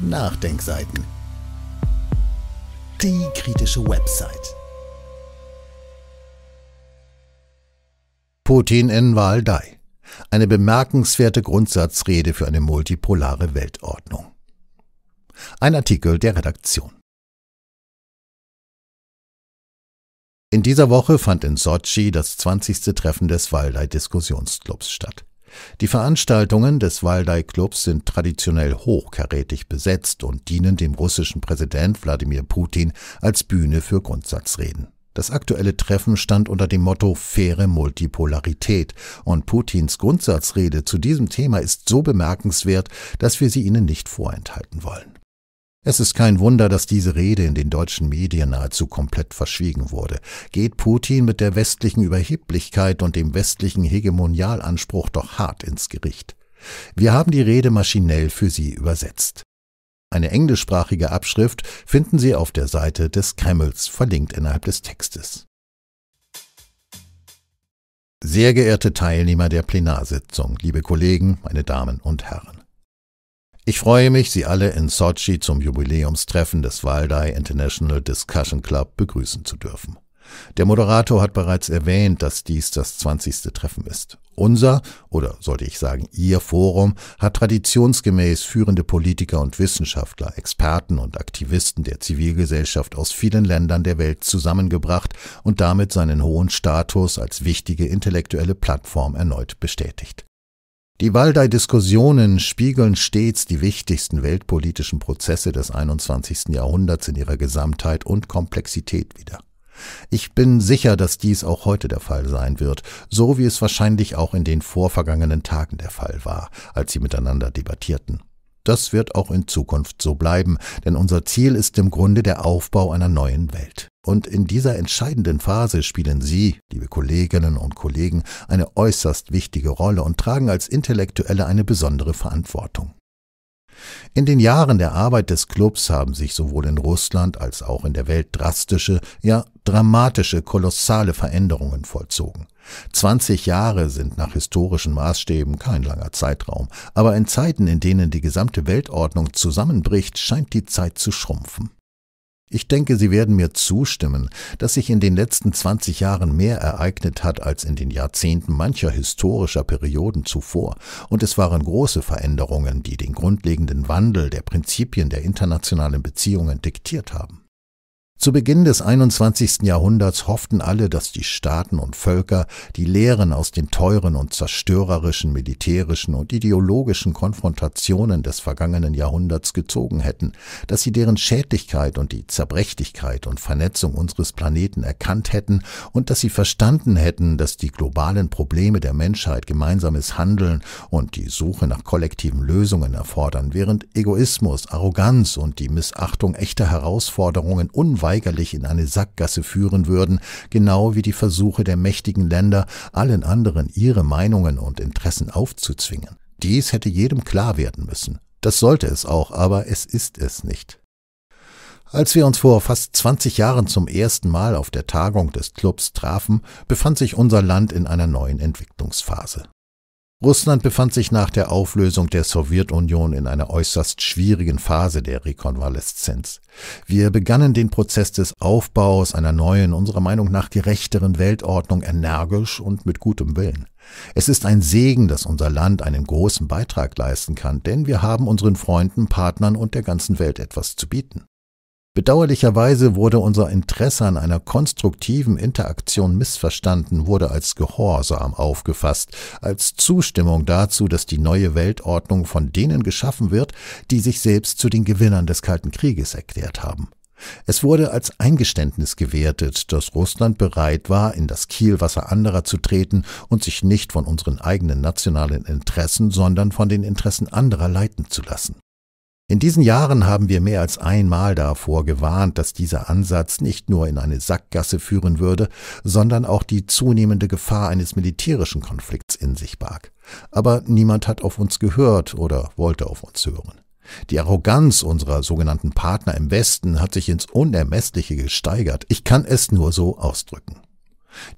Nachdenkseiten. Die kritische Website. Putin in Waldai. Eine bemerkenswerte Grundsatzrede für eine multipolare Weltordnung. Ein Artikel der Redaktion. In dieser Woche fand in Sochi das 20. Treffen des Waldai Diskussionsclubs statt. Die Veranstaltungen des Waldai Clubs sind traditionell hochkarätig besetzt und dienen dem russischen Präsident Wladimir Putin als Bühne für Grundsatzreden. Das aktuelle Treffen stand unter dem Motto faire Multipolarität und Putins Grundsatzrede zu diesem Thema ist so bemerkenswert, dass wir sie Ihnen nicht vorenthalten wollen. Es ist kein Wunder, dass diese Rede in den deutschen Medien nahezu komplett verschwiegen wurde. Geht Putin mit der westlichen Überheblichkeit und dem westlichen Hegemonialanspruch doch hart ins Gericht. Wir haben die Rede maschinell für Sie übersetzt. Eine englischsprachige Abschrift finden Sie auf der Seite des Kremls, verlinkt innerhalb des Textes. Sehr geehrte Teilnehmer der Plenarsitzung, liebe Kollegen, meine Damen und Herren. Ich freue mich, Sie alle in Sochi zum Jubiläumstreffen des Waldai International Discussion Club begrüßen zu dürfen. Der Moderator hat bereits erwähnt, dass dies das 20. Treffen ist. Unser, oder sollte ich sagen Ihr Forum, hat traditionsgemäß führende Politiker und Wissenschaftler, Experten und Aktivisten der Zivilgesellschaft aus vielen Ländern der Welt zusammengebracht und damit seinen hohen Status als wichtige intellektuelle Plattform erneut bestätigt. Die Waldei-Diskussionen spiegeln stets die wichtigsten weltpolitischen Prozesse des 21. Jahrhunderts in ihrer Gesamtheit und Komplexität wider. Ich bin sicher, dass dies auch heute der Fall sein wird, so wie es wahrscheinlich auch in den vorvergangenen Tagen der Fall war, als sie miteinander debattierten. Das wird auch in Zukunft so bleiben, denn unser Ziel ist im Grunde der Aufbau einer neuen Welt. Und in dieser entscheidenden Phase spielen Sie, liebe Kolleginnen und Kollegen, eine äußerst wichtige Rolle und tragen als Intellektuelle eine besondere Verantwortung. In den Jahren der Arbeit des Clubs haben sich sowohl in Russland als auch in der Welt drastische, ja dramatische, kolossale Veränderungen vollzogen. 20 Jahre sind nach historischen Maßstäben kein langer Zeitraum, aber in Zeiten, in denen die gesamte Weltordnung zusammenbricht, scheint die Zeit zu schrumpfen. Ich denke, Sie werden mir zustimmen, dass sich in den letzten 20 Jahren mehr ereignet hat als in den Jahrzehnten mancher historischer Perioden zuvor, und es waren große Veränderungen, die den grundlegenden Wandel der Prinzipien der internationalen Beziehungen diktiert haben. Zu Beginn des 21. Jahrhunderts hofften alle, dass die Staaten und Völker die Lehren aus den teuren und zerstörerischen militärischen und ideologischen Konfrontationen des vergangenen Jahrhunderts gezogen hätten, dass sie deren Schädlichkeit und die Zerbrechlichkeit und Vernetzung unseres Planeten erkannt hätten und dass sie verstanden hätten, dass die globalen Probleme der Menschheit gemeinsames Handeln und die Suche nach kollektiven Lösungen erfordern, während Egoismus, Arroganz und die Missachtung echter Herausforderungen unwahr unweigerlich in eine Sackgasse führen würden, genau wie die Versuche der mächtigen Länder, allen anderen ihre Meinungen und Interessen aufzuzwingen. Dies hätte jedem klar werden müssen. Das sollte es auch, aber es ist es nicht. Als wir uns vor fast 20 Jahren zum ersten Mal auf der Tagung des Clubs trafen, befand sich unser Land in einer neuen Entwicklungsphase. Russland befand sich nach der Auflösung der Sowjetunion in einer äußerst schwierigen Phase der Rekonvaleszenz. Wir begannen den Prozess des Aufbaus einer neuen, unserer Meinung nach gerechteren Weltordnung energisch und mit gutem Willen. Es ist ein Segen, dass unser Land einen großen Beitrag leisten kann, denn wir haben unseren Freunden, Partnern und der ganzen Welt etwas zu bieten. Bedauerlicherweise wurde unser Interesse an einer konstruktiven Interaktion missverstanden, wurde als Gehorsam aufgefasst, als Zustimmung dazu, dass die neue Weltordnung von denen geschaffen wird, die sich selbst zu den Gewinnern des Kalten Krieges erklärt haben. Es wurde als Eingeständnis gewertet, dass Russland bereit war, in das Kielwasser anderer zu treten und sich nicht von unseren eigenen nationalen Interessen, sondern von den Interessen anderer leiten zu lassen. In diesen Jahren haben wir mehr als einmal davor gewarnt, dass dieser Ansatz nicht nur in eine Sackgasse führen würde, sondern auch die zunehmende Gefahr eines militärischen Konflikts in sich barg. Aber niemand hat auf uns gehört oder wollte auf uns hören. Die Arroganz unserer sogenannten Partner im Westen hat sich ins Unermessliche gesteigert. Ich kann es nur so ausdrücken.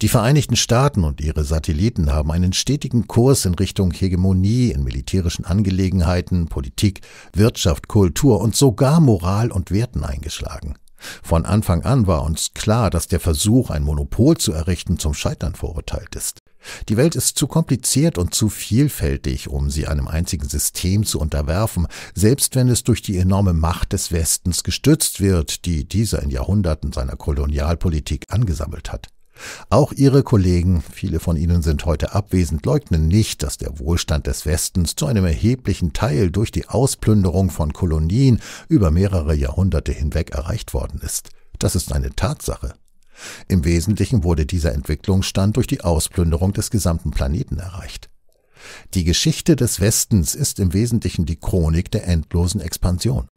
Die Vereinigten Staaten und ihre Satelliten haben einen stetigen Kurs in Richtung Hegemonie in militärischen Angelegenheiten, Politik, Wirtschaft, Kultur und sogar Moral und Werten eingeschlagen. Von Anfang an war uns klar, dass der Versuch, ein Monopol zu errichten, zum Scheitern verurteilt ist. Die Welt ist zu kompliziert und zu vielfältig, um sie einem einzigen System zu unterwerfen, selbst wenn es durch die enorme Macht des Westens gestützt wird, die dieser in Jahrhunderten seiner Kolonialpolitik angesammelt hat. Auch ihre Kollegen, viele von ihnen sind heute abwesend, leugnen nicht, dass der Wohlstand des Westens zu einem erheblichen Teil durch die Ausplünderung von Kolonien über mehrere Jahrhunderte hinweg erreicht worden ist. Das ist eine Tatsache. Im Wesentlichen wurde dieser Entwicklungsstand durch die Ausplünderung des gesamten Planeten erreicht. Die Geschichte des Westens ist im Wesentlichen die Chronik der endlosen Expansion.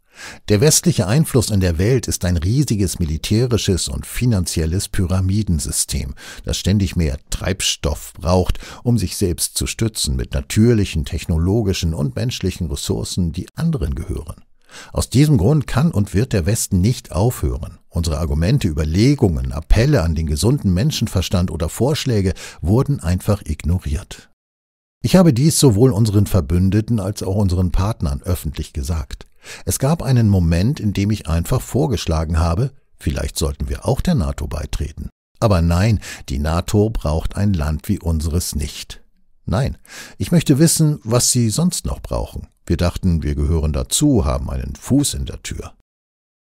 Der westliche Einfluss in der Welt ist ein riesiges militärisches und finanzielles Pyramidensystem, das ständig mehr Treibstoff braucht, um sich selbst zu stützen mit natürlichen, technologischen und menschlichen Ressourcen, die anderen gehören. Aus diesem Grund kann und wird der Westen nicht aufhören. Unsere Argumente, Überlegungen, Appelle an den gesunden Menschenverstand oder Vorschläge wurden einfach ignoriert. Ich habe dies sowohl unseren Verbündeten als auch unseren Partnern öffentlich gesagt. Es gab einen Moment, in dem ich einfach vorgeschlagen habe, vielleicht sollten wir auch der NATO beitreten. Aber nein, die NATO braucht ein Land wie unseres nicht. Nein, ich möchte wissen, was sie sonst noch brauchen. Wir dachten, wir gehören dazu, haben einen Fuß in der Tür.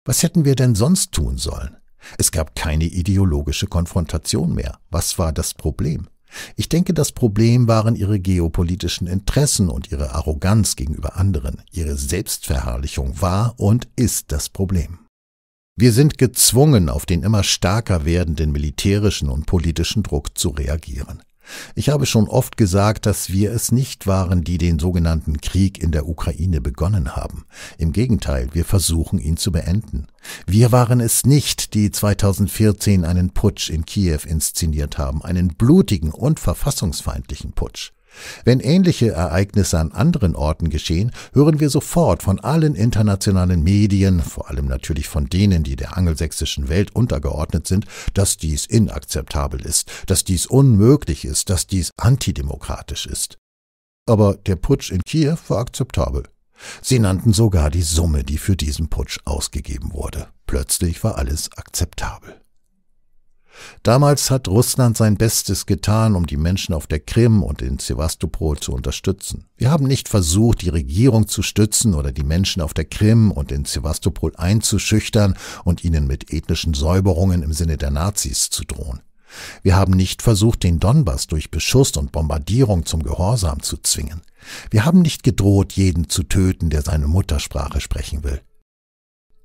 Was hätten wir denn sonst tun sollen? Es gab keine ideologische Konfrontation mehr. Was war das Problem? Ich denke, das Problem waren ihre geopolitischen Interessen und ihre Arroganz gegenüber anderen. Ihre Selbstverherrlichung war und ist das Problem. Wir sind gezwungen, auf den immer stärker werdenden militärischen und politischen Druck zu reagieren. Ich habe schon oft gesagt, dass wir es nicht waren, die den sogenannten Krieg in der Ukraine begonnen haben. Im Gegenteil, wir versuchen ihn zu beenden. Wir waren es nicht, die 2014 einen Putsch in Kiew inszeniert haben, einen blutigen und verfassungsfeindlichen Putsch. Wenn ähnliche Ereignisse an anderen Orten geschehen, hören wir sofort von allen internationalen Medien, vor allem natürlich von denen, die der angelsächsischen Welt untergeordnet sind, dass dies inakzeptabel ist, dass dies unmöglich ist, dass dies antidemokratisch ist. Aber der Putsch in Kiew war akzeptabel. Sie nannten sogar die Summe, die für diesen Putsch ausgegeben wurde. Plötzlich war alles akzeptabel. Damals hat Russland sein Bestes getan, um die Menschen auf der Krim und in Sevastopol zu unterstützen. Wir haben nicht versucht, die Regierung zu stützen oder die Menschen auf der Krim und in Sevastopol einzuschüchtern und ihnen mit ethnischen Säuberungen im Sinne der Nazis zu drohen. Wir haben nicht versucht, den Donbass durch Beschuss und Bombardierung zum Gehorsam zu zwingen. Wir haben nicht gedroht, jeden zu töten, der seine Muttersprache sprechen will.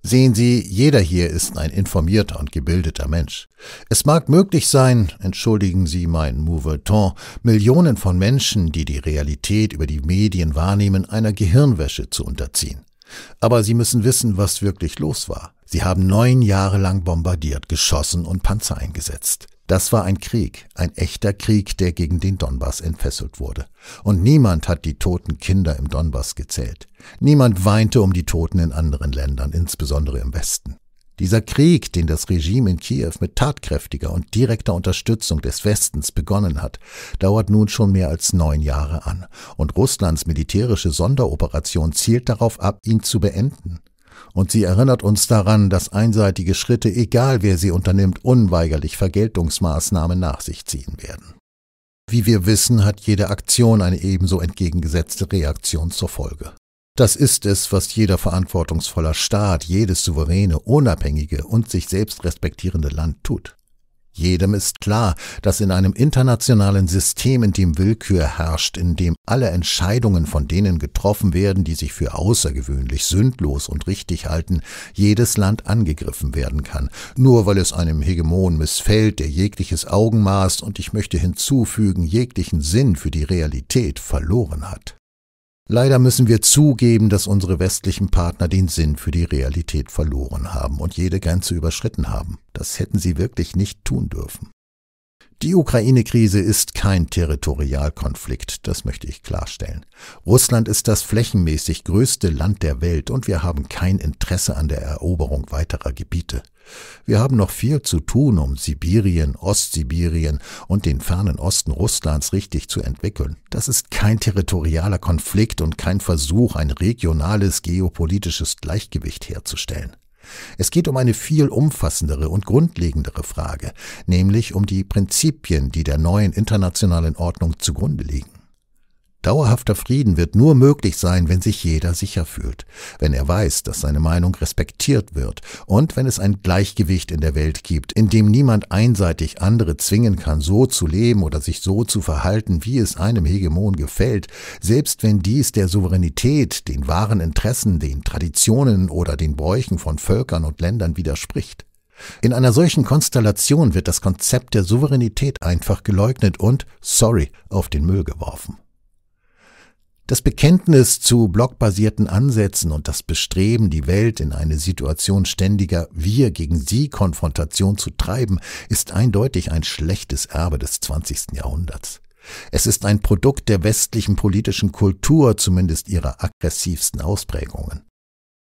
Sehen Sie, jeder hier ist ein informierter und gebildeter Mensch. Es mag möglich sein, entschuldigen Sie mein Mouveton, Millionen von Menschen, die die Realität über die Medien wahrnehmen, einer Gehirnwäsche zu unterziehen. Aber Sie müssen wissen, was wirklich los war. Sie haben neun Jahre lang bombardiert, geschossen und Panzer eingesetzt. Das war ein Krieg, ein echter Krieg, der gegen den Donbass entfesselt wurde. Und niemand hat die toten Kinder im Donbass gezählt. Niemand weinte um die Toten in anderen Ländern, insbesondere im Westen. Dieser Krieg, den das Regime in Kiew mit tatkräftiger und direkter Unterstützung des Westens begonnen hat, dauert nun schon mehr als neun Jahre an, und Russlands militärische Sonderoperation zielt darauf ab, ihn zu beenden. Und sie erinnert uns daran, dass einseitige Schritte, egal wer sie unternimmt, unweigerlich Vergeltungsmaßnahmen nach sich ziehen werden. Wie wir wissen, hat jede Aktion eine ebenso entgegengesetzte Reaktion zur Folge. Das ist es, was jeder verantwortungsvoller Staat, jedes souveräne, unabhängige und sich selbst respektierende Land tut. Jedem ist klar, dass in einem internationalen System, in dem Willkür herrscht, in dem alle Entscheidungen von denen getroffen werden, die sich für außergewöhnlich sündlos und richtig halten, jedes Land angegriffen werden kann, nur weil es einem Hegemon missfällt, der jegliches Augenmaß und ich möchte hinzufügen jeglichen Sinn für die Realität verloren hat. Leider müssen wir zugeben, dass unsere westlichen Partner den Sinn für die Realität verloren haben und jede Grenze überschritten haben. Das hätten sie wirklich nicht tun dürfen. Die Ukraine-Krise ist kein Territorialkonflikt, das möchte ich klarstellen. Russland ist das flächenmäßig größte Land der Welt und wir haben kein Interesse an der Eroberung weiterer Gebiete. Wir haben noch viel zu tun, um Sibirien, Ostsibirien und den fernen Osten Russlands richtig zu entwickeln. Das ist kein territorialer Konflikt und kein Versuch, ein regionales geopolitisches Gleichgewicht herzustellen. Es geht um eine viel umfassendere und grundlegendere Frage, nämlich um die Prinzipien, die der neuen internationalen Ordnung zugrunde liegen. Dauerhafter Frieden wird nur möglich sein, wenn sich jeder sicher fühlt, wenn er weiß, dass seine Meinung respektiert wird und wenn es ein Gleichgewicht in der Welt gibt, in dem niemand einseitig andere zwingen kann, so zu leben oder sich so zu verhalten, wie es einem Hegemon gefällt, selbst wenn dies der Souveränität, den wahren Interessen, den Traditionen oder den Bräuchen von Völkern und Ländern widerspricht. In einer solchen Konstellation wird das Konzept der Souveränität einfach geleugnet und, sorry, auf den Müll geworfen. Das Bekenntnis zu blockbasierten Ansätzen und das Bestreben, die Welt in eine Situation ständiger Wir gegen Sie Konfrontation zu treiben, ist eindeutig ein schlechtes Erbe des 20. Jahrhunderts. Es ist ein Produkt der westlichen politischen Kultur, zumindest ihrer aggressivsten Ausprägungen.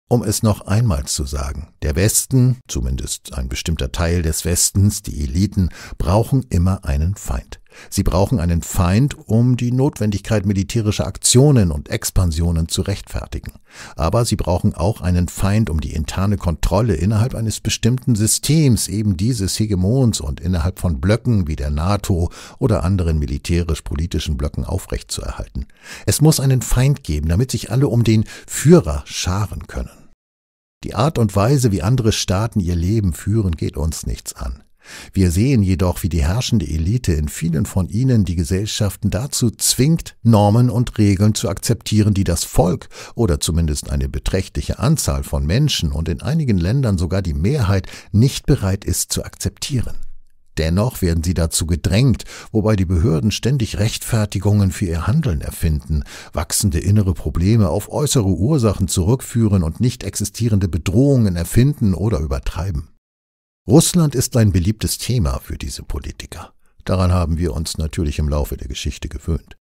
Um es noch einmal zu sagen, der Westen, zumindest ein bestimmter Teil des Westens, die Eliten, brauchen immer einen Feind. Sie brauchen einen Feind, um die Notwendigkeit militärischer Aktionen und Expansionen zu rechtfertigen. Aber sie brauchen auch einen Feind, um die interne Kontrolle innerhalb eines bestimmten Systems, eben dieses Hegemons und innerhalb von Blöcken wie der NATO oder anderen militärisch-politischen Blöcken aufrechtzuerhalten. Es muss einen Feind geben, damit sich alle um den Führer scharen können. Die Art und Weise, wie andere Staaten ihr Leben führen, geht uns nichts an. Wir sehen jedoch, wie die herrschende Elite in vielen von ihnen die Gesellschaften dazu zwingt, Normen und Regeln zu akzeptieren, die das Volk oder zumindest eine beträchtliche Anzahl von Menschen und in einigen Ländern sogar die Mehrheit nicht bereit ist zu akzeptieren. Dennoch werden sie dazu gedrängt, wobei die Behörden ständig Rechtfertigungen für ihr Handeln erfinden, wachsende innere Probleme auf äußere Ursachen zurückführen und nicht existierende Bedrohungen erfinden oder übertreiben. Russland ist ein beliebtes Thema für diese Politiker. Daran haben wir uns natürlich im Laufe der Geschichte gewöhnt.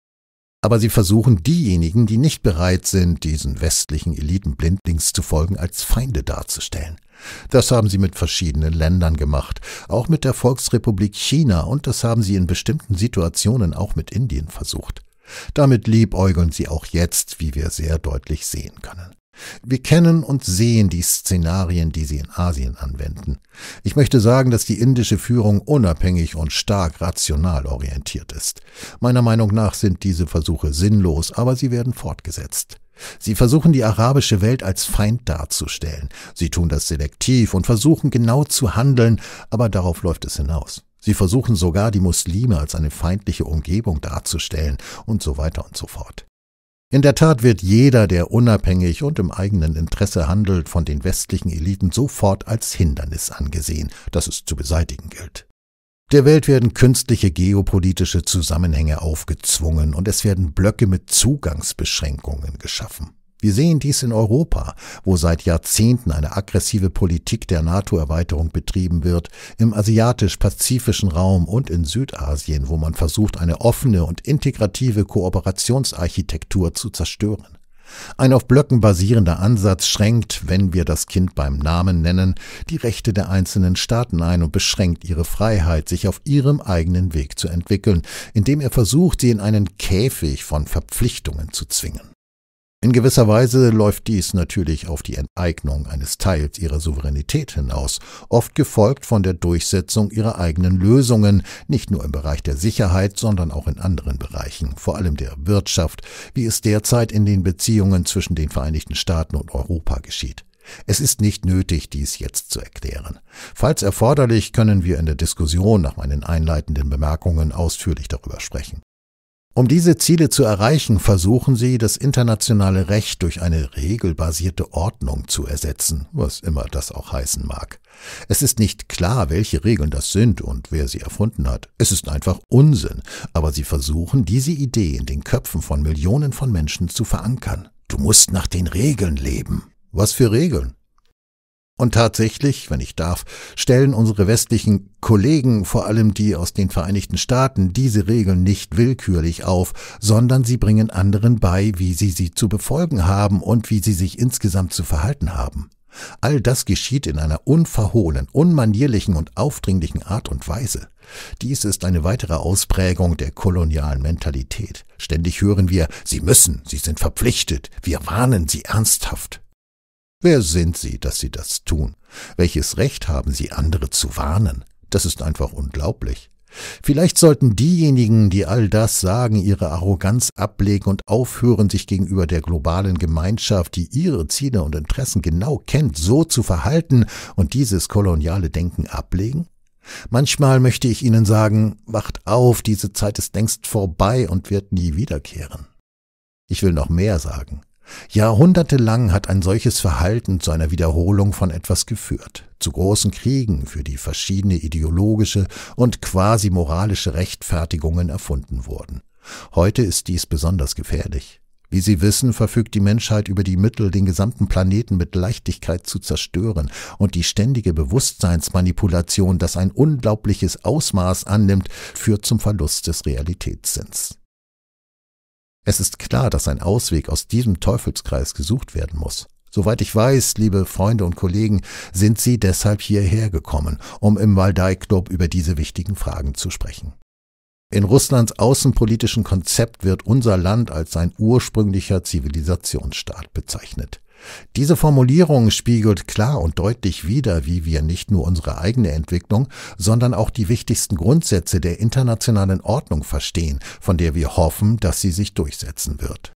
Aber sie versuchen diejenigen, die nicht bereit sind, diesen westlichen Eliten blindlings zu folgen, als Feinde darzustellen. Das haben sie mit verschiedenen Ländern gemacht, auch mit der Volksrepublik China und das haben sie in bestimmten Situationen auch mit Indien versucht. Damit liebäugeln sie auch jetzt, wie wir sehr deutlich sehen können. Wir kennen und sehen die Szenarien, die sie in Asien anwenden. Ich möchte sagen, dass die indische Führung unabhängig und stark rational orientiert ist. Meiner Meinung nach sind diese Versuche sinnlos, aber sie werden fortgesetzt. Sie versuchen die arabische Welt als Feind darzustellen. Sie tun das selektiv und versuchen genau zu handeln, aber darauf läuft es hinaus. Sie versuchen sogar die Muslime als eine feindliche Umgebung darzustellen und so weiter und so fort. In der Tat wird jeder, der unabhängig und im eigenen Interesse handelt, von den westlichen Eliten sofort als Hindernis angesehen, das es zu beseitigen gilt. Der Welt werden künstliche geopolitische Zusammenhänge aufgezwungen und es werden Blöcke mit Zugangsbeschränkungen geschaffen. Wir sehen dies in Europa, wo seit Jahrzehnten eine aggressive Politik der NATO-Erweiterung betrieben wird, im asiatisch-pazifischen Raum und in Südasien, wo man versucht, eine offene und integrative Kooperationsarchitektur zu zerstören. Ein auf Blöcken basierender Ansatz schränkt, wenn wir das Kind beim Namen nennen, die Rechte der einzelnen Staaten ein und beschränkt ihre Freiheit, sich auf ihrem eigenen Weg zu entwickeln, indem er versucht, sie in einen Käfig von Verpflichtungen zu zwingen. In gewisser Weise läuft dies natürlich auf die Enteignung eines Teils ihrer Souveränität hinaus, oft gefolgt von der Durchsetzung ihrer eigenen Lösungen, nicht nur im Bereich der Sicherheit, sondern auch in anderen Bereichen, vor allem der Wirtschaft, wie es derzeit in den Beziehungen zwischen den Vereinigten Staaten und Europa geschieht. Es ist nicht nötig, dies jetzt zu erklären. Falls erforderlich, können wir in der Diskussion nach meinen einleitenden Bemerkungen ausführlich darüber sprechen. Um diese Ziele zu erreichen, versuchen sie, das internationale Recht durch eine regelbasierte Ordnung zu ersetzen, was immer das auch heißen mag. Es ist nicht klar, welche Regeln das sind und wer sie erfunden hat. Es ist einfach Unsinn, aber sie versuchen, diese Idee in den Köpfen von Millionen von Menschen zu verankern. Du musst nach den Regeln leben. Was für Regeln? Und tatsächlich, wenn ich darf, stellen unsere westlichen Kollegen, vor allem die aus den Vereinigten Staaten, diese Regeln nicht willkürlich auf, sondern sie bringen anderen bei, wie sie sie zu befolgen haben und wie sie sich insgesamt zu verhalten haben. All das geschieht in einer unverhohlen, unmanierlichen und aufdringlichen Art und Weise. Dies ist eine weitere Ausprägung der kolonialen Mentalität. Ständig hören wir, Sie müssen, Sie sind verpflichtet, wir warnen Sie ernsthaft. Wer sind Sie, dass Sie das tun? Welches Recht haben Sie, andere zu warnen? Das ist einfach unglaublich. Vielleicht sollten diejenigen, die all das sagen, ihre Arroganz ablegen und aufhören, sich gegenüber der globalen Gemeinschaft, die ihre Ziele und Interessen genau kennt, so zu verhalten und dieses koloniale Denken ablegen? Manchmal möchte ich ihnen sagen, wacht auf, diese Zeit ist längst vorbei und wird nie wiederkehren. Ich will noch mehr sagen. Jahrhundertelang hat ein solches Verhalten zu einer Wiederholung von etwas geführt, zu großen Kriegen, für die verschiedene ideologische und quasi moralische Rechtfertigungen erfunden wurden. Heute ist dies besonders gefährlich. Wie Sie wissen, verfügt die Menschheit über die Mittel, den gesamten Planeten mit Leichtigkeit zu zerstören, und die ständige Bewusstseinsmanipulation, das ein unglaubliches Ausmaß annimmt, führt zum Verlust des Realitätssinns. Es ist klar, dass ein Ausweg aus diesem Teufelskreis gesucht werden muss. Soweit ich weiß, liebe Freunde und Kollegen, sind Sie deshalb hierher gekommen, um im Waldai Club über diese wichtigen Fragen zu sprechen. In Russlands außenpolitischen Konzept wird unser Land als ein ursprünglicher Zivilisationsstaat bezeichnet. Diese Formulierung spiegelt klar und deutlich wider, wie wir nicht nur unsere eigene Entwicklung, sondern auch die wichtigsten Grundsätze der internationalen Ordnung verstehen, von der wir hoffen, dass sie sich durchsetzen wird.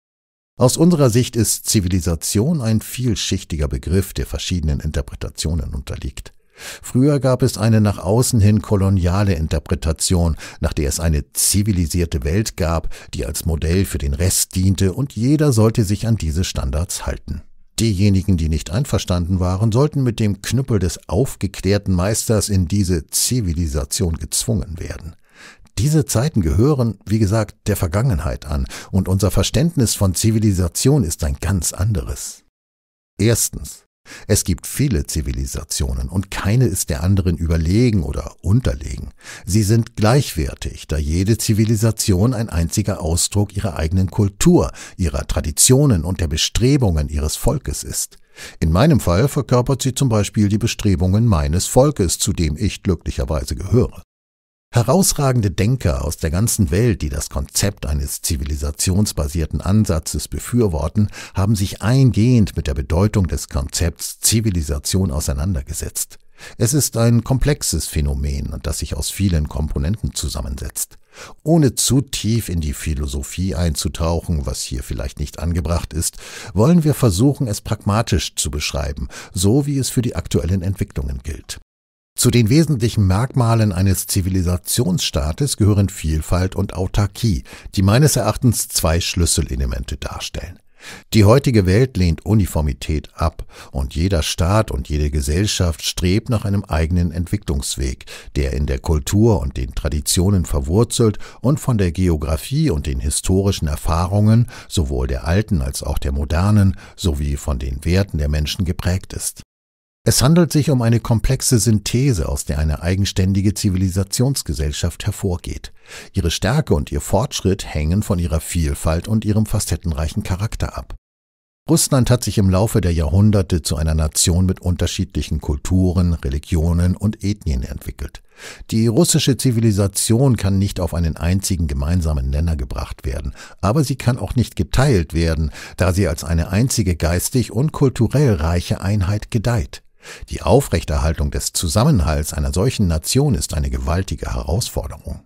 Aus unserer Sicht ist Zivilisation ein vielschichtiger Begriff, der verschiedenen Interpretationen unterliegt. Früher gab es eine nach außen hin koloniale Interpretation, nach der es eine zivilisierte Welt gab, die als Modell für den Rest diente, und jeder sollte sich an diese Standards halten. Diejenigen, die nicht einverstanden waren, sollten mit dem Knüppel des aufgeklärten Meisters in diese Zivilisation gezwungen werden. Diese Zeiten gehören, wie gesagt, der Vergangenheit an, und unser Verständnis von Zivilisation ist ein ganz anderes. Erstens. Es gibt viele Zivilisationen und keine ist der anderen überlegen oder unterlegen. Sie sind gleichwertig, da jede Zivilisation ein einziger Ausdruck ihrer eigenen Kultur, ihrer Traditionen und der Bestrebungen ihres Volkes ist. In meinem Fall verkörpert sie zum Beispiel die Bestrebungen meines Volkes, zu dem ich glücklicherweise gehöre. Herausragende Denker aus der ganzen Welt, die das Konzept eines zivilisationsbasierten Ansatzes befürworten, haben sich eingehend mit der Bedeutung des Konzepts Zivilisation auseinandergesetzt. Es ist ein komplexes Phänomen, das sich aus vielen Komponenten zusammensetzt. Ohne zu tief in die Philosophie einzutauchen, was hier vielleicht nicht angebracht ist, wollen wir versuchen, es pragmatisch zu beschreiben, so wie es für die aktuellen Entwicklungen gilt. Zu den wesentlichen Merkmalen eines Zivilisationsstaates gehören Vielfalt und Autarkie, die meines Erachtens zwei Schlüsselelemente darstellen. Die heutige Welt lehnt Uniformität ab, und jeder Staat und jede Gesellschaft strebt nach einem eigenen Entwicklungsweg, der in der Kultur und den Traditionen verwurzelt und von der Geographie und den historischen Erfahrungen sowohl der alten als auch der modernen sowie von den Werten der Menschen geprägt ist es handelt sich um eine komplexe Synthese, aus der eine eigenständige Zivilisationsgesellschaft hervorgeht. Ihre Stärke und ihr Fortschritt hängen von ihrer Vielfalt und ihrem facettenreichen Charakter ab. Russland hat sich im Laufe der Jahrhunderte zu einer Nation mit unterschiedlichen Kulturen, Religionen und Ethnien entwickelt. Die russische Zivilisation kann nicht auf einen einzigen gemeinsamen Nenner gebracht werden, aber sie kann auch nicht geteilt werden, da sie als eine einzige geistig und kulturell reiche Einheit gedeiht. Die Aufrechterhaltung des Zusammenhalts einer solchen Nation ist eine gewaltige Herausforderung.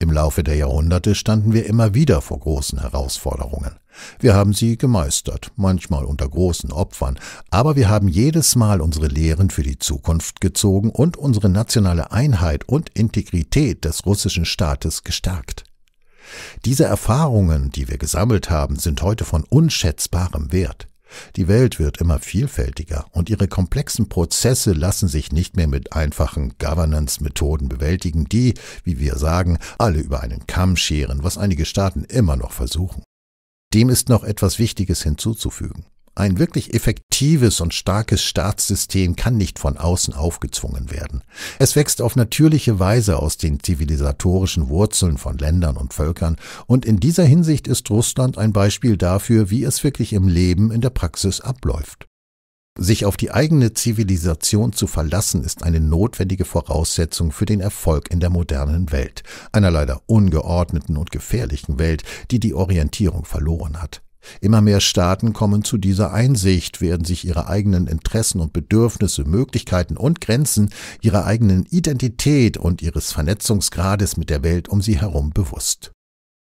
Im Laufe der Jahrhunderte standen wir immer wieder vor großen Herausforderungen. Wir haben sie gemeistert, manchmal unter großen Opfern, aber wir haben jedes Mal unsere Lehren für die Zukunft gezogen und unsere nationale Einheit und Integrität des russischen Staates gestärkt. Diese Erfahrungen, die wir gesammelt haben, sind heute von unschätzbarem Wert. Die Welt wird immer vielfältiger und ihre komplexen Prozesse lassen sich nicht mehr mit einfachen Governance-Methoden bewältigen, die, wie wir sagen, alle über einen Kamm scheren, was einige Staaten immer noch versuchen. Dem ist noch etwas Wichtiges hinzuzufügen. Ein wirklich effektives und starkes Staatssystem kann nicht von außen aufgezwungen werden. Es wächst auf natürliche Weise aus den zivilisatorischen Wurzeln von Ländern und Völkern, und in dieser Hinsicht ist Russland ein Beispiel dafür, wie es wirklich im Leben in der Praxis abläuft. Sich auf die eigene Zivilisation zu verlassen, ist eine notwendige Voraussetzung für den Erfolg in der modernen Welt, einer leider ungeordneten und gefährlichen Welt, die die Orientierung verloren hat. Immer mehr Staaten kommen zu dieser Einsicht, werden sich ihre eigenen Interessen und Bedürfnisse, Möglichkeiten und Grenzen, ihrer eigenen Identität und ihres Vernetzungsgrades mit der Welt um sie herum bewusst.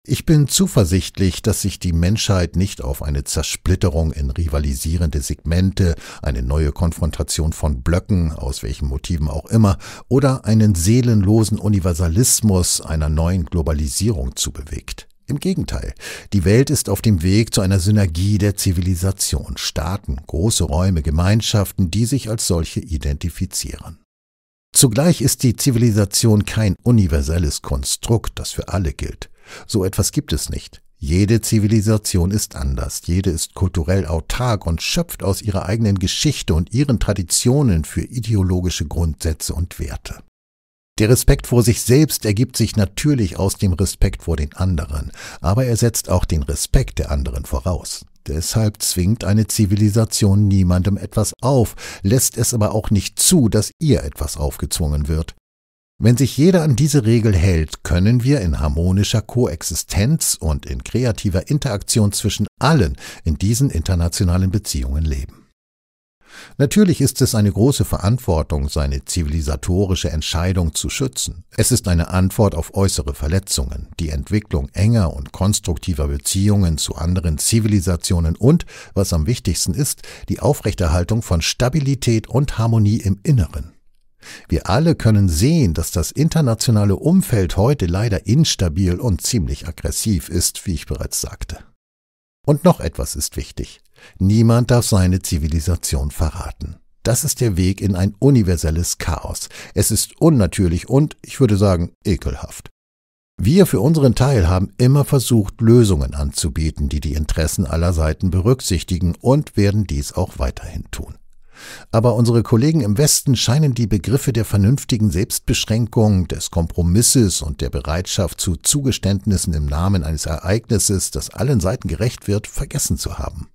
Ich bin zuversichtlich, dass sich die Menschheit nicht auf eine Zersplitterung in rivalisierende Segmente, eine neue Konfrontation von Blöcken, aus welchen Motiven auch immer, oder einen seelenlosen Universalismus einer neuen Globalisierung zubewegt. Im Gegenteil, die Welt ist auf dem Weg zu einer Synergie der Zivilisation, Staaten, große Räume, Gemeinschaften, die sich als solche identifizieren. Zugleich ist die Zivilisation kein universelles Konstrukt, das für alle gilt. So etwas gibt es nicht. Jede Zivilisation ist anders, jede ist kulturell autark und schöpft aus ihrer eigenen Geschichte und ihren Traditionen für ideologische Grundsätze und Werte. Der Respekt vor sich selbst ergibt sich natürlich aus dem Respekt vor den anderen, aber er setzt auch den Respekt der anderen voraus. Deshalb zwingt eine Zivilisation niemandem etwas auf, lässt es aber auch nicht zu, dass ihr etwas aufgezwungen wird. Wenn sich jeder an diese Regel hält, können wir in harmonischer Koexistenz und in kreativer Interaktion zwischen allen in diesen internationalen Beziehungen leben. Natürlich ist es eine große Verantwortung, seine zivilisatorische Entscheidung zu schützen. Es ist eine Antwort auf äußere Verletzungen, die Entwicklung enger und konstruktiver Beziehungen zu anderen Zivilisationen und, was am wichtigsten ist, die Aufrechterhaltung von Stabilität und Harmonie im Inneren. Wir alle können sehen, dass das internationale Umfeld heute leider instabil und ziemlich aggressiv ist, wie ich bereits sagte. Und noch etwas ist wichtig. Niemand darf seine Zivilisation verraten. Das ist der Weg in ein universelles Chaos. Es ist unnatürlich und, ich würde sagen, ekelhaft. Wir für unseren Teil haben immer versucht, Lösungen anzubieten, die die Interessen aller Seiten berücksichtigen und werden dies auch weiterhin tun. Aber unsere Kollegen im Westen scheinen die Begriffe der vernünftigen Selbstbeschränkung, des Kompromisses und der Bereitschaft zu Zugeständnissen im Namen eines Ereignisses, das allen Seiten gerecht wird, vergessen zu haben.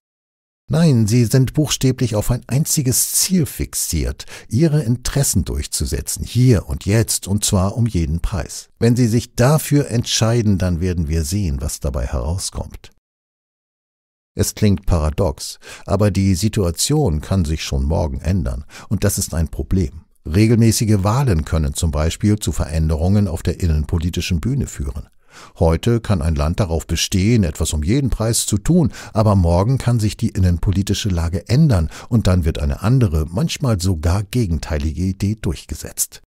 Nein, sie sind buchstäblich auf ein einziges Ziel fixiert, ihre Interessen durchzusetzen, hier und jetzt, und zwar um jeden Preis. Wenn sie sich dafür entscheiden, dann werden wir sehen, was dabei herauskommt. Es klingt paradox, aber die Situation kann sich schon morgen ändern, und das ist ein Problem. Regelmäßige Wahlen können zum Beispiel zu Veränderungen auf der innenpolitischen Bühne führen. Heute kann ein Land darauf bestehen, etwas um jeden Preis zu tun, aber morgen kann sich die innenpolitische Lage ändern und dann wird eine andere, manchmal sogar gegenteilige Idee durchgesetzt.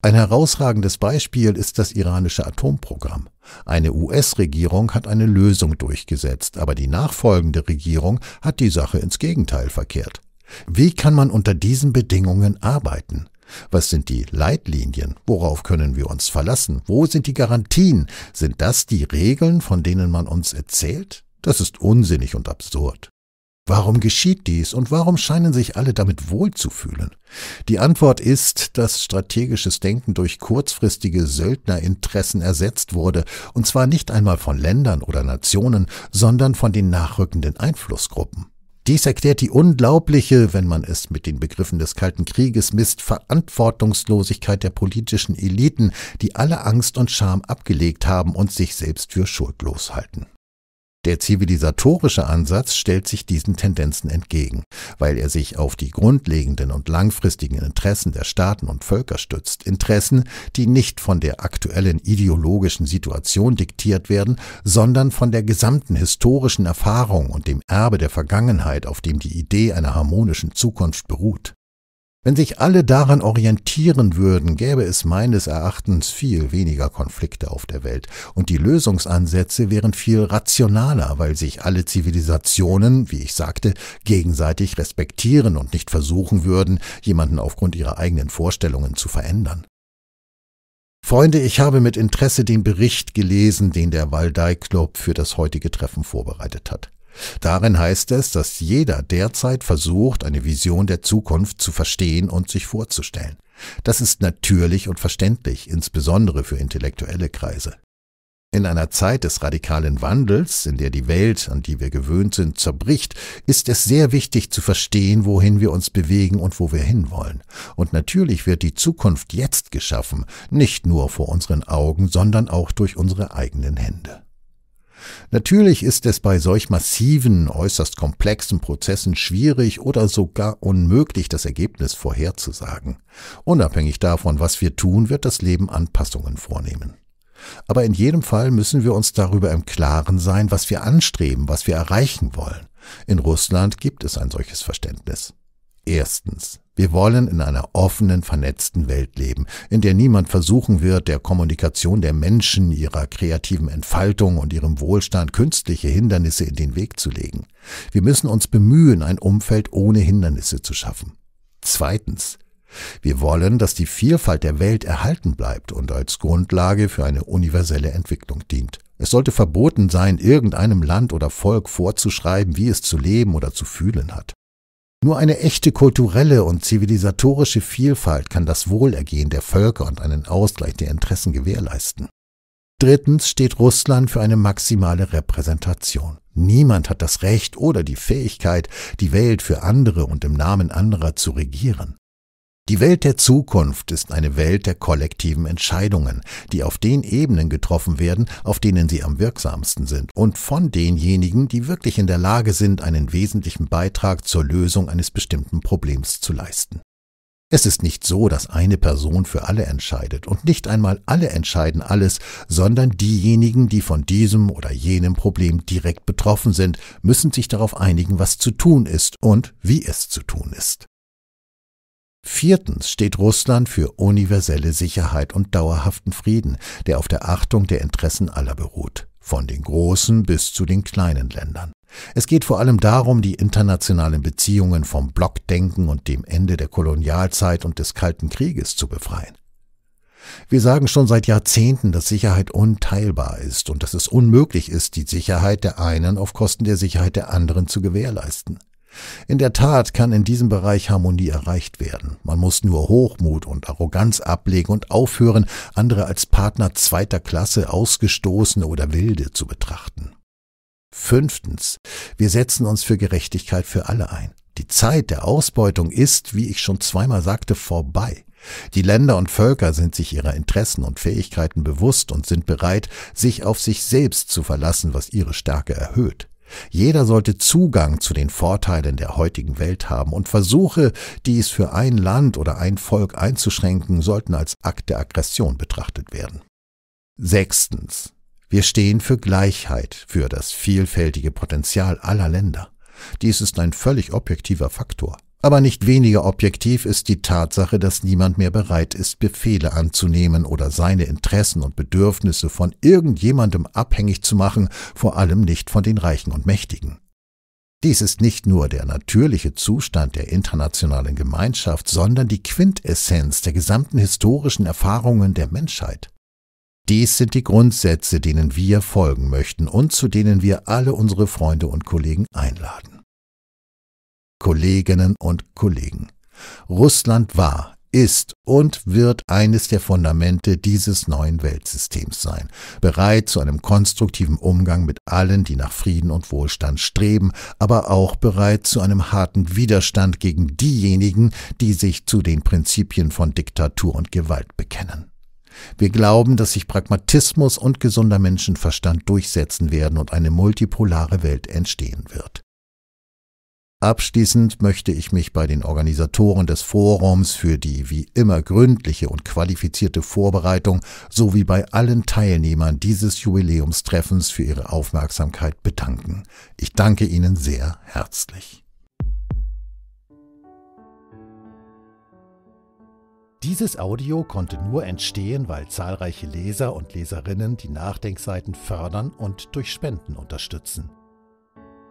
Ein herausragendes Beispiel ist das iranische Atomprogramm. Eine US-Regierung hat eine Lösung durchgesetzt, aber die nachfolgende Regierung hat die Sache ins Gegenteil verkehrt. Wie kann man unter diesen Bedingungen arbeiten? Was sind die Leitlinien? Worauf können wir uns verlassen? Wo sind die Garantien? Sind das die Regeln, von denen man uns erzählt? Das ist unsinnig und absurd. Warum geschieht dies und warum scheinen sich alle damit wohlzufühlen? Die Antwort ist, dass strategisches Denken durch kurzfristige Söldnerinteressen ersetzt wurde, und zwar nicht einmal von Ländern oder Nationen, sondern von den nachrückenden Einflussgruppen. Dies erklärt die unglaubliche, wenn man es mit den Begriffen des Kalten Krieges misst, Verantwortungslosigkeit der politischen Eliten, die alle Angst und Scham abgelegt haben und sich selbst für schuldlos halten. Der zivilisatorische Ansatz stellt sich diesen Tendenzen entgegen, weil er sich auf die grundlegenden und langfristigen Interessen der Staaten und Völker stützt, Interessen, die nicht von der aktuellen ideologischen Situation diktiert werden, sondern von der gesamten historischen Erfahrung und dem Erbe der Vergangenheit, auf dem die Idee einer harmonischen Zukunft beruht. Wenn sich alle daran orientieren würden, gäbe es meines Erachtens viel weniger Konflikte auf der Welt und die Lösungsansätze wären viel rationaler, weil sich alle Zivilisationen, wie ich sagte, gegenseitig respektieren und nicht versuchen würden, jemanden aufgrund ihrer eigenen Vorstellungen zu verändern. Freunde, ich habe mit Interesse den Bericht gelesen, den der Waldei Club für das heutige Treffen vorbereitet hat. Darin heißt es, dass jeder derzeit versucht, eine Vision der Zukunft zu verstehen und sich vorzustellen. Das ist natürlich und verständlich, insbesondere für intellektuelle Kreise. In einer Zeit des radikalen Wandels, in der die Welt, an die wir gewöhnt sind, zerbricht, ist es sehr wichtig zu verstehen, wohin wir uns bewegen und wo wir hinwollen. Und natürlich wird die Zukunft jetzt geschaffen, nicht nur vor unseren Augen, sondern auch durch unsere eigenen Hände. Natürlich ist es bei solch massiven, äußerst komplexen Prozessen schwierig oder sogar unmöglich, das Ergebnis vorherzusagen. Unabhängig davon, was wir tun, wird das Leben Anpassungen vornehmen. Aber in jedem Fall müssen wir uns darüber im Klaren sein, was wir anstreben, was wir erreichen wollen. In Russland gibt es ein solches Verständnis. Erstens. Wir wollen in einer offenen, vernetzten Welt leben, in der niemand versuchen wird, der Kommunikation der Menschen, ihrer kreativen Entfaltung und ihrem Wohlstand künstliche Hindernisse in den Weg zu legen. Wir müssen uns bemühen, ein Umfeld ohne Hindernisse zu schaffen. Zweitens. Wir wollen, dass die Vielfalt der Welt erhalten bleibt und als Grundlage für eine universelle Entwicklung dient. Es sollte verboten sein, irgendeinem Land oder Volk vorzuschreiben, wie es zu leben oder zu fühlen hat. Nur eine echte kulturelle und zivilisatorische Vielfalt kann das Wohlergehen der Völker und einen Ausgleich der Interessen gewährleisten. Drittens steht Russland für eine maximale Repräsentation. Niemand hat das Recht oder die Fähigkeit, die Welt für andere und im Namen anderer zu regieren. Die Welt der Zukunft ist eine Welt der kollektiven Entscheidungen, die auf den Ebenen getroffen werden, auf denen sie am wirksamsten sind und von denjenigen, die wirklich in der Lage sind, einen wesentlichen Beitrag zur Lösung eines bestimmten Problems zu leisten. Es ist nicht so, dass eine Person für alle entscheidet und nicht einmal alle entscheiden alles, sondern diejenigen, die von diesem oder jenem Problem direkt betroffen sind, müssen sich darauf einigen, was zu tun ist und wie es zu tun ist. Viertens steht Russland für universelle Sicherheit und dauerhaften Frieden, der auf der Achtung der Interessen aller beruht, von den großen bis zu den kleinen Ländern. Es geht vor allem darum, die internationalen Beziehungen vom Blockdenken und dem Ende der Kolonialzeit und des Kalten Krieges zu befreien. Wir sagen schon seit Jahrzehnten, dass Sicherheit unteilbar ist und dass es unmöglich ist, die Sicherheit der einen auf Kosten der Sicherheit der anderen zu gewährleisten. In der Tat kann in diesem Bereich Harmonie erreicht werden. Man muss nur Hochmut und Arroganz ablegen und aufhören, andere als Partner zweiter Klasse, Ausgestoßene oder Wilde zu betrachten. Fünftens. Wir setzen uns für Gerechtigkeit für alle ein. Die Zeit der Ausbeutung ist, wie ich schon zweimal sagte, vorbei. Die Länder und Völker sind sich ihrer Interessen und Fähigkeiten bewusst und sind bereit, sich auf sich selbst zu verlassen, was ihre Stärke erhöht. Jeder sollte Zugang zu den Vorteilen der heutigen Welt haben und Versuche, dies für ein Land oder ein Volk einzuschränken, sollten als Akt der Aggression betrachtet werden. Sechstens. Wir stehen für Gleichheit, für das vielfältige Potenzial aller Länder. Dies ist ein völlig objektiver Faktor. Aber nicht weniger objektiv ist die Tatsache, dass niemand mehr bereit ist, Befehle anzunehmen oder seine Interessen und Bedürfnisse von irgendjemandem abhängig zu machen, vor allem nicht von den Reichen und Mächtigen. Dies ist nicht nur der natürliche Zustand der internationalen Gemeinschaft, sondern die Quintessenz der gesamten historischen Erfahrungen der Menschheit. Dies sind die Grundsätze, denen wir folgen möchten und zu denen wir alle unsere Freunde und Kollegen einladen. Kolleginnen und Kollegen. Russland war, ist und wird eines der Fundamente dieses neuen Weltsystems sein, bereit zu einem konstruktiven Umgang mit allen, die nach Frieden und Wohlstand streben, aber auch bereit zu einem harten Widerstand gegen diejenigen, die sich zu den Prinzipien von Diktatur und Gewalt bekennen. Wir glauben, dass sich Pragmatismus und gesunder Menschenverstand durchsetzen werden und eine multipolare Welt entstehen wird. Abschließend möchte ich mich bei den Organisatoren des Forums für die wie immer gründliche und qualifizierte Vorbereitung sowie bei allen Teilnehmern dieses Jubiläumstreffens für ihre Aufmerksamkeit bedanken. Ich danke Ihnen sehr herzlich. Dieses Audio konnte nur entstehen, weil zahlreiche Leser und Leserinnen die Nachdenkseiten fördern und durch Spenden unterstützen.